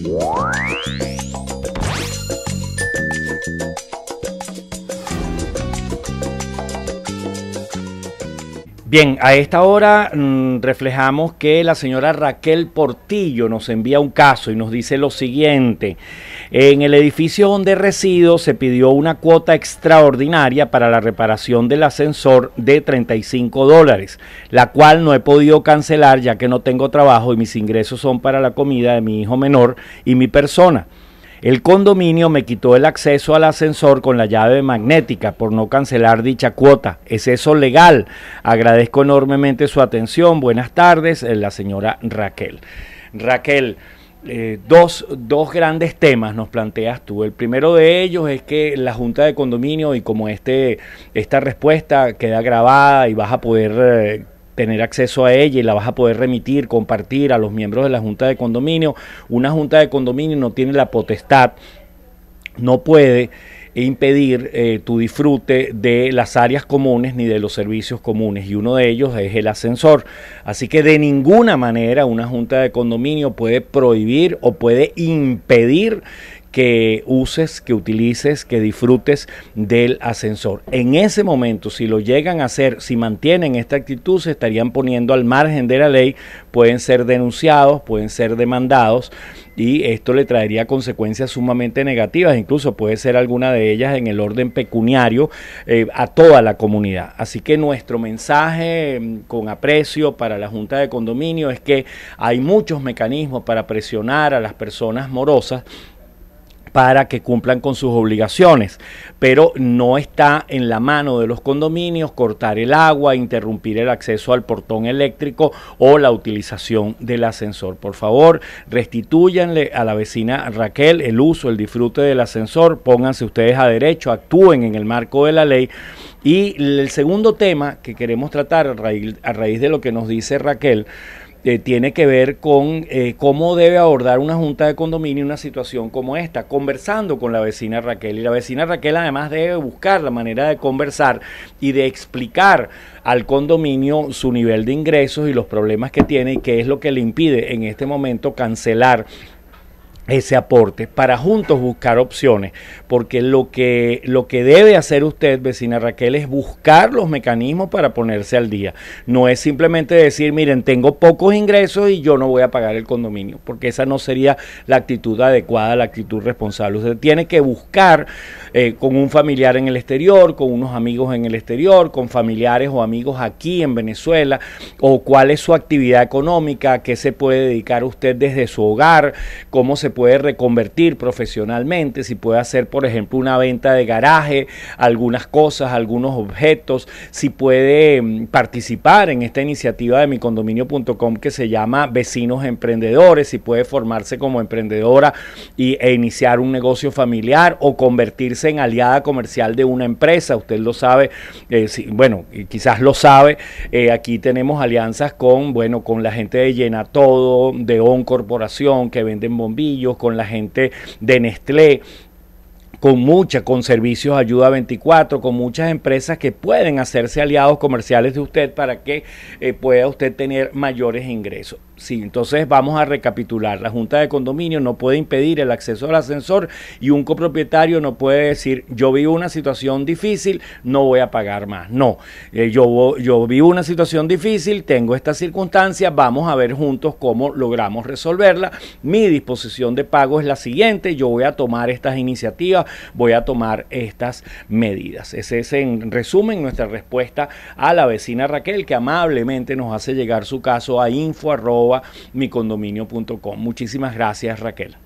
Thank you. Bien, a esta hora mm, reflejamos que la señora Raquel Portillo nos envía un caso y nos dice lo siguiente. En el edificio donde resido se pidió una cuota extraordinaria para la reparación del ascensor de 35 dólares, la cual no he podido cancelar ya que no tengo trabajo y mis ingresos son para la comida de mi hijo menor y mi persona. El condominio me quitó el acceso al ascensor con la llave magnética por no cancelar dicha cuota. Es eso legal. Agradezco enormemente su atención. Buenas tardes, eh, la señora Raquel. Raquel, eh, dos, grandes temas nos planteas tú. El primero de ellos es que la Junta de Condominio y como este, esta respuesta queda grabada y vas a poder... Eh, tener acceso a ella y la vas a poder remitir, compartir a los miembros de la Junta de Condominio. Una Junta de Condominio no tiene la potestad, no puede impedir eh, tu disfrute de las áreas comunes ni de los servicios comunes y uno de ellos es el ascensor. Así que de ninguna manera una junta de condominio puede prohibir o puede impedir que uses, que utilices, que disfrutes del ascensor. En ese momento, si lo llegan a hacer, si mantienen esta actitud, se estarían poniendo al margen de la ley, pueden ser denunciados, pueden ser demandados y esto le traería consecuencias sumamente negativas, incluso puede ser alguna de ellas en el orden pecuniario eh, a toda la comunidad. Así que nuestro mensaje mm, con aprecio para la Junta de Condominio es que hay muchos mecanismos para presionar a las personas morosas para que cumplan con sus obligaciones, pero no está en la mano de los condominios cortar el agua, interrumpir el acceso al portón eléctrico o la utilización del ascensor. Por favor, restituyanle a la vecina Raquel el uso, el disfrute del ascensor, pónganse ustedes a derecho, actúen en el marco de la ley. Y el segundo tema que queremos tratar a raíz, de lo que nos dice Raquel, eh, tiene que ver con eh, cómo debe abordar una junta de condominio una situación como esta, conversando con la vecina Raquel. Y la vecina Raquel además debe buscar la manera de conversar y de explicar al condominio su nivel de ingresos y los problemas que tiene y qué es lo que le impide en este momento cancelar ese aporte para juntos buscar opciones, porque lo que, lo que debe hacer usted, vecina Raquel, es buscar los mecanismos para ponerse al día. No es simplemente decir, miren, tengo pocos ingresos y yo no voy a pagar el condominio, porque esa no sería la actitud adecuada, la actitud responsable. Usted tiene que buscar eh, con un familiar en el exterior, con unos amigos en el exterior, con familiares o amigos aquí en Venezuela, o cuál es su actividad económica, qué se puede dedicar usted desde su hogar, cómo se puede reconvertir profesionalmente, si puede hacer, por ejemplo, una venta de garaje, algunas cosas, algunos objetos, si puede em, participar en esta iniciativa de micondominio.com que se llama Vecinos Emprendedores, si puede formarse como emprendedora y, e iniciar un negocio familiar o convertirse en aliada comercial de una empresa. Usted lo sabe, eh, si, bueno, quizás lo sabe, eh, aquí tenemos alianzas con, bueno, con la gente de Llena Todo, de On Corporación, que venden bombillos con la gente de Nestlé, con muchas, con Servicios Ayuda 24, con muchas empresas que pueden hacerse aliados comerciales de usted para que eh, pueda usted tener mayores ingresos. Sí, entonces vamos a recapitular. La Junta de Condominio no puede impedir el acceso al ascensor y un copropietario no puede decir, yo vivo una situación difícil, no voy a pagar más. No, eh, yo, yo vivo una situación difícil, tengo esta circunstancia, vamos a ver juntos cómo logramos resolverla. Mi disposición de pago es la siguiente, yo voy a tomar estas iniciativas voy a tomar estas medidas. Ese es en resumen nuestra respuesta a la vecina Raquel que amablemente nos hace llegar su caso a info arroba micondominio.com. Muchísimas gracias Raquel.